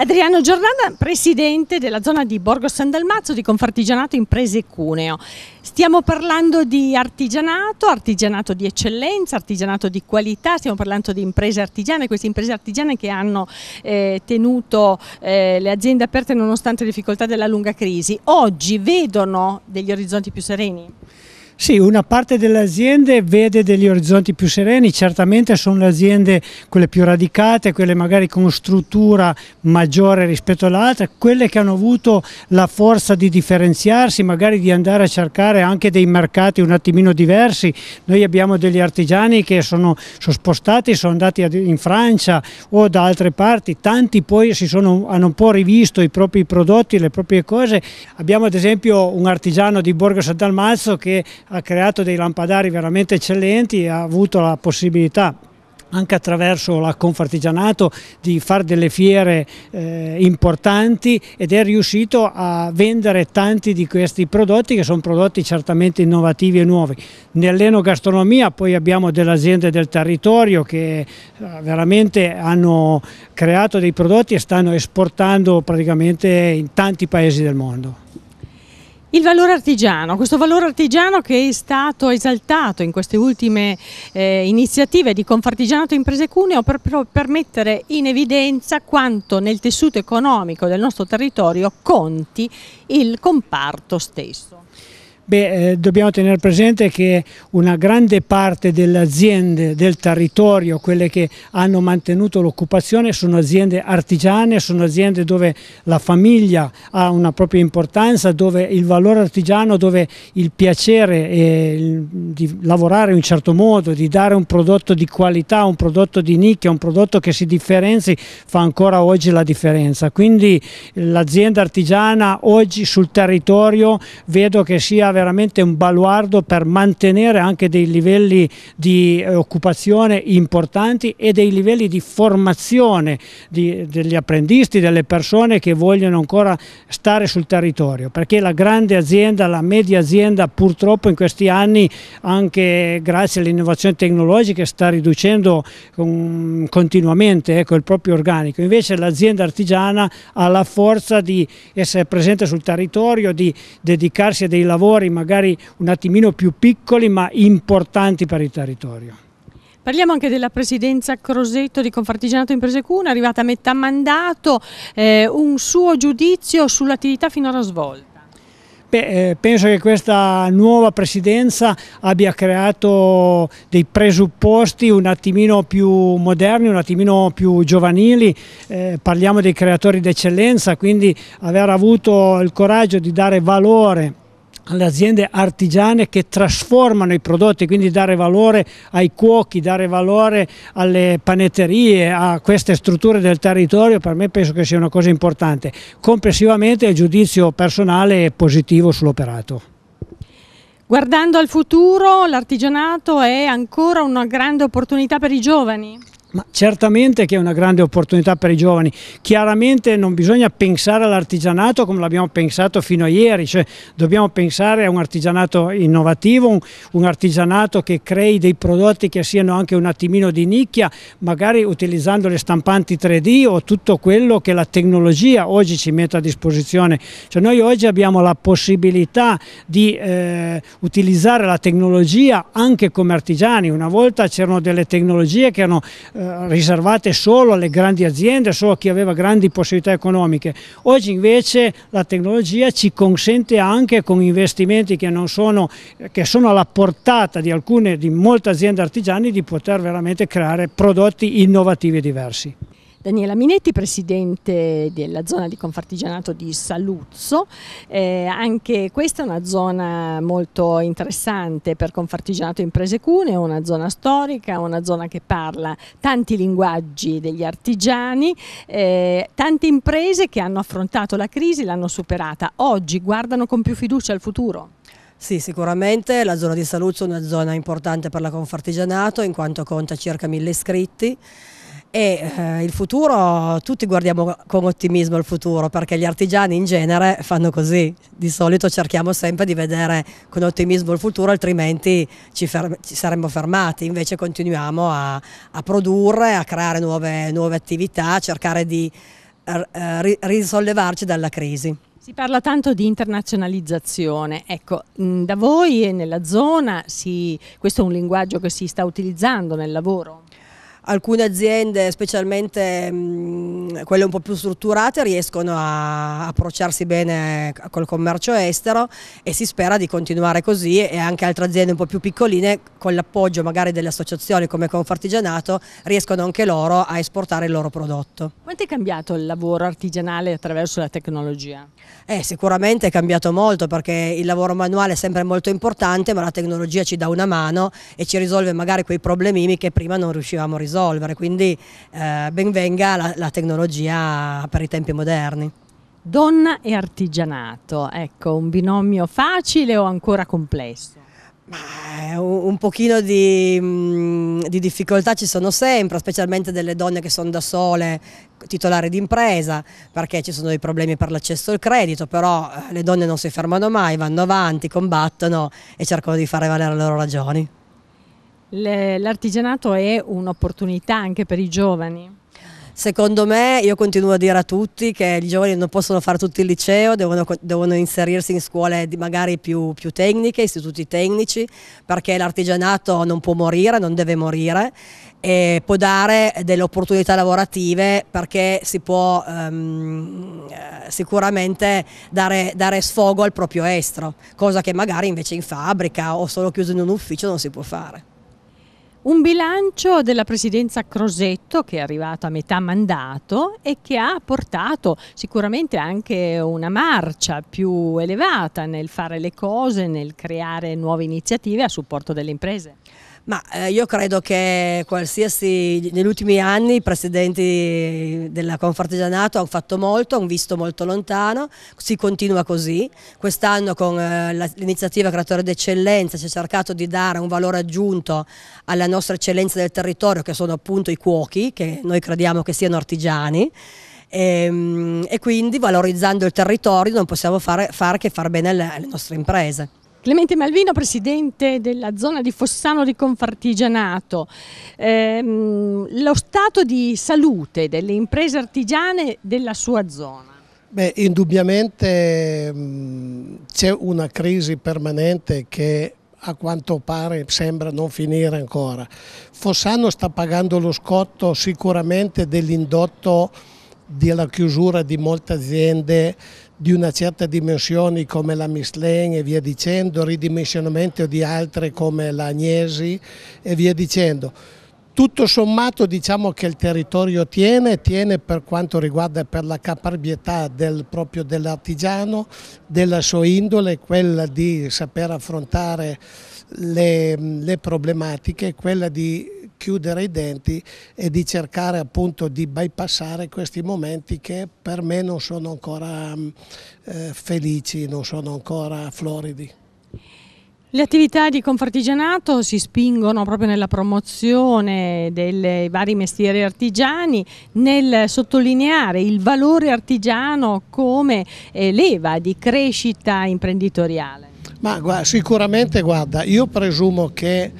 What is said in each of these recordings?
Adriano Giordana, presidente della zona di Borgo San Dalmazzo di Confartigianato Imprese Cuneo. Stiamo parlando di artigianato, artigianato di eccellenza, artigianato di qualità, stiamo parlando di imprese artigiane, queste imprese artigiane che hanno eh, tenuto eh, le aziende aperte nonostante le difficoltà della lunga crisi. Oggi vedono degli orizzonti più sereni? Sì, una parte delle aziende vede degli orizzonti più sereni, certamente sono le aziende quelle più radicate, quelle magari con struttura maggiore rispetto all'altra, quelle che hanno avuto la forza di differenziarsi, magari di andare a cercare anche dei mercati un attimino diversi. Noi abbiamo degli artigiani che sono, sono spostati, sono andati in Francia o da altre parti, tanti poi sono, hanno un po' rivisto i propri prodotti, le proprie cose. Abbiamo ad esempio un artigiano di Borgo Sant'Almazzo che ha creato dei lampadari veramente eccellenti e ha avuto la possibilità anche attraverso la Confartigianato di fare delle fiere eh, importanti ed è riuscito a vendere tanti di questi prodotti che sono prodotti certamente innovativi e nuovi. Nell'enogastronomia poi abbiamo delle aziende del territorio che eh, veramente hanno creato dei prodotti e stanno esportando praticamente in tanti paesi del mondo. Il valore artigiano, questo valore artigiano che è stato esaltato in queste ultime eh, iniziative di Confartigianato Imprese Cuneo per, per mettere in evidenza quanto nel tessuto economico del nostro territorio conti il comparto stesso. Beh, eh, dobbiamo tenere presente che una grande parte delle aziende del territorio, quelle che hanno mantenuto l'occupazione, sono aziende artigiane, sono aziende dove la famiglia ha una propria importanza, dove il valore artigiano, dove il piacere eh, di lavorare in un certo modo, di dare un prodotto di qualità, un prodotto di nicchia, un prodotto che si differenzi, fa ancora oggi la differenza. Quindi l'azienda artigiana oggi sul territorio vedo che sia veramente un baluardo per mantenere anche dei livelli di eh, occupazione importanti e dei livelli di formazione di, degli apprendisti, delle persone che vogliono ancora stare sul territorio, perché la grande azienda, la media azienda purtroppo in questi anni anche grazie all'innovazione tecnologica sta riducendo um, continuamente ecco, il proprio organico, invece l'azienda artigiana ha la forza di essere presente sul territorio, di dedicarsi a dei lavori affari magari un attimino più piccoli ma importanti per il territorio. Parliamo anche della presidenza Crosetto di Confartigianato Imprese Cuna, arrivata a metà mandato, eh, un suo giudizio sull'attività finora svolta. Beh, eh, penso che questa nuova presidenza abbia creato dei presupposti un attimino più moderni, un attimino più giovanili, eh, parliamo dei creatori d'eccellenza, quindi aver avuto il coraggio di dare valore alle aziende artigiane che trasformano i prodotti, quindi dare valore ai cuochi, dare valore alle panetterie, a queste strutture del territorio, per me penso che sia una cosa importante. Complessivamente il giudizio personale è positivo sull'operato. Guardando al futuro, l'artigianato è ancora una grande opportunità per i giovani? Ma certamente che è una grande opportunità per i giovani, chiaramente non bisogna pensare all'artigianato come l'abbiamo pensato fino a ieri, cioè dobbiamo pensare a un artigianato innovativo, un, un, artigianato che crei dei prodotti che siano anche un attimino di nicchia, magari utilizzando le stampanti 3D o tutto quello che la tecnologia oggi ci mette a disposizione. Cioè noi oggi abbiamo la possibilità di eh, utilizzare la tecnologia anche come artigiani, una volta c'erano delle tecnologie che erano eh, riservate solo alle grandi aziende, solo a chi aveva grandi possibilità economiche. Oggi invece la tecnologia ci consente anche con investimenti che, sono, che sono alla portata di alcune, di molte aziende artigiane di poter veramente creare prodotti innovativi e diversi. Daniela Minetti, presidente della zona di Confartigianato di Saluzzo. Eh, anche questa è una zona molto interessante per Confartigianato Imprese Cuneo, una zona storica, una zona che parla tanti linguaggi degli artigiani, eh, tante imprese che hanno affrontato la crisi, l'hanno superata. Oggi guardano con più fiducia al futuro? Sì, sicuramente la zona di Saluzzo è una zona importante per la Confartigianato in quanto conta circa mille iscritti e eh, il futuro, tutti guardiamo con ottimismo il futuro perché gli artigiani in genere fanno così, di solito cerchiamo sempre di vedere con ottimismo il futuro altrimenti ci, ci saremmo fermati, invece continuiamo a, a produrre, a creare nuove, nuove attività, a cercare di eh, eh risollevarci dalla crisi. Si parla tanto di internazionalizzazione, ecco, mm, da voi e nella zona si, questo è un linguaggio che si sta utilizzando nel lavoro? alcune aziende, specialmente mh, mm, Ehm, quelle un po' più strutturate riescono a approcciarsi bene col commercio estero e si spera di continuare così e anche altre aziende un po' più piccoline con l'appoggio magari delle associazioni come Confartigianato riescono anche loro a esportare il loro prodotto. Quanto è cambiato il lavoro artigianale attraverso la tecnologia? Eh, sicuramente è cambiato molto perché il lavoro manuale è sempre molto importante ma la tecnologia ci dà una mano e ci risolve magari quei problemini che prima non riuscivamo a risolvere quindi eh, benvenga la, la tecnologia tecnologia per i tempi moderni. Donna e artigianato, ecco, un binomio facile o ancora complesso? Eh, un pochino di, mm, di, difficoltà ci sono sempre, specialmente delle donne che sono da sole titolari d'impresa, perché ci sono dei problemi per l'accesso al credito, però eh, le donne non si fermano mai, vanno avanti, combattono e cercano di fare valere le loro ragioni. L'artigianato è un'opportunità anche per i giovani? Secondo me, io continuo a dire a tutti che i giovani non possono fare tutto il liceo, devono, devono inserirsi in scuole magari più, più tecniche, istituti tecnici, perché l'artigianato non può morire, non deve morire e può dare delle opportunità lavorative perché si può um, sicuramente dare, dare, sfogo al proprio estro, cosa che magari invece in fabbrica o solo chiuso in un ufficio non si può fare. Un bilancio della presidenza Crosetto che è arrivato a metà mandato e che ha portato sicuramente anche una marcia più elevata nel fare le cose, nel creare nuove iniziative a supporto delle imprese. Ma eh, io credo che qualsiasi, negli ultimi anni i presidenti della Confartigianato hanno fatto molto, hanno visto molto lontano, si continua così. Quest'anno con eh, l'iniziativa Creatore d'Eccellenza si è cercato di dare un valore aggiunto alla nostra eccellenza del territorio che sono appunto i cuochi, che noi crediamo che siano artigiani. E, ehm, e quindi valorizzando il territorio non possiamo fare, far che far bene alle, alle nostre imprese. Clemente Malvino, presidente della zona di Fossano di Confartigianato. Ehm, lo stato di salute delle imprese artigiane della sua zona? Beh, indubbiamente mm, c'è una crisi permanente che a quanto pare sembra non finire ancora. Fossano sta pagando lo scotto sicuramente dell'indotto della chiusura di molte aziende di una certa dimensione come la Michelin e via dicendo, ridimensionamento di altre come l'Agnesi e via dicendo. Tutto sommato diciamo che il territorio tiene, tiene per quanto riguarda per la caparbietà del, proprio dell'artigiano, della sua indole, quella di saper affrontare le, le problematiche, quella di chiudere i denti e di cercare appunto di bypassare questi momenti che per me non sono ancora mm, eh, felici, non sono ancora floridi. Le attività di Confartigianato si spingono proprio nella promozione dei vari mestieri artigiani, nel sottolineare il valore artigiano come eh, leva di crescita imprenditoriale. Ma guarda, sicuramente guarda, io presumo che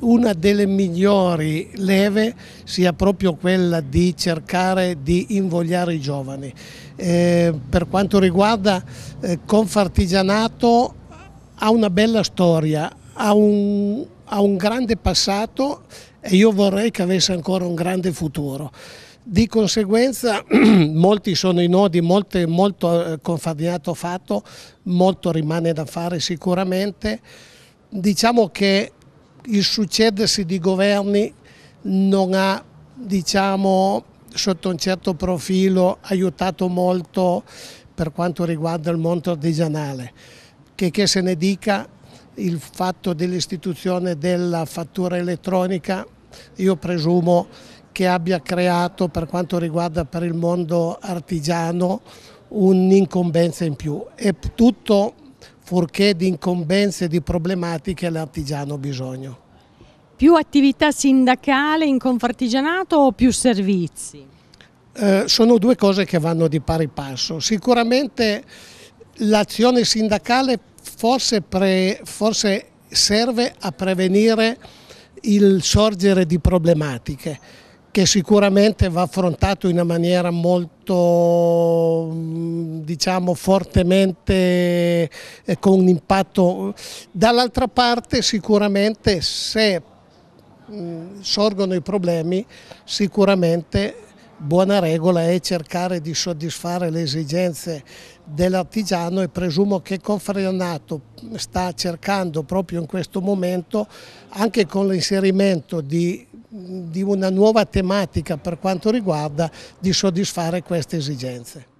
una delle migliori leve sia proprio quella di cercare di invogliare i giovani. Eh, per quanto riguarda eh, Confartigianato ha una bella storia, ha un, ha un grande passato e io vorrei che avesse ancora un grande futuro. Di conseguenza molti sono i nodi, molte, molto eh, confabinato fatto, molto rimane da fare sicuramente. Diciamo che il succedersi di governi non ha diciamo, sotto un certo profilo aiutato molto per quanto riguarda il mondo artigianale. Che, che se ne dica il fatto dell'istituzione della fattura elettronica, io presumo che abbia creato per quanto riguarda per il mondo artigiano un'incombenza in più. È tutto fuorché di incombenze e di problematiche l'artigiano ha bisogno. Più attività sindacale in confartigianato o più servizi? Eh, sono due cose che vanno di pari passo. Sicuramente l'azione sindacale forse, pre, forse serve a prevenire il sorgere di problematiche che sicuramente va affrontato in una maniera molto mm, diciamo fortemente eh, con un impatto dall'altra parte sicuramente se mm, sorgono i problemi sicuramente buona regola è cercare di soddisfare le esigenze dell'artigiano e presumo che Confrenato sta cercando proprio in questo momento anche con l'inserimento di di una nuova tematica per quanto riguarda di soddisfare queste esigenze.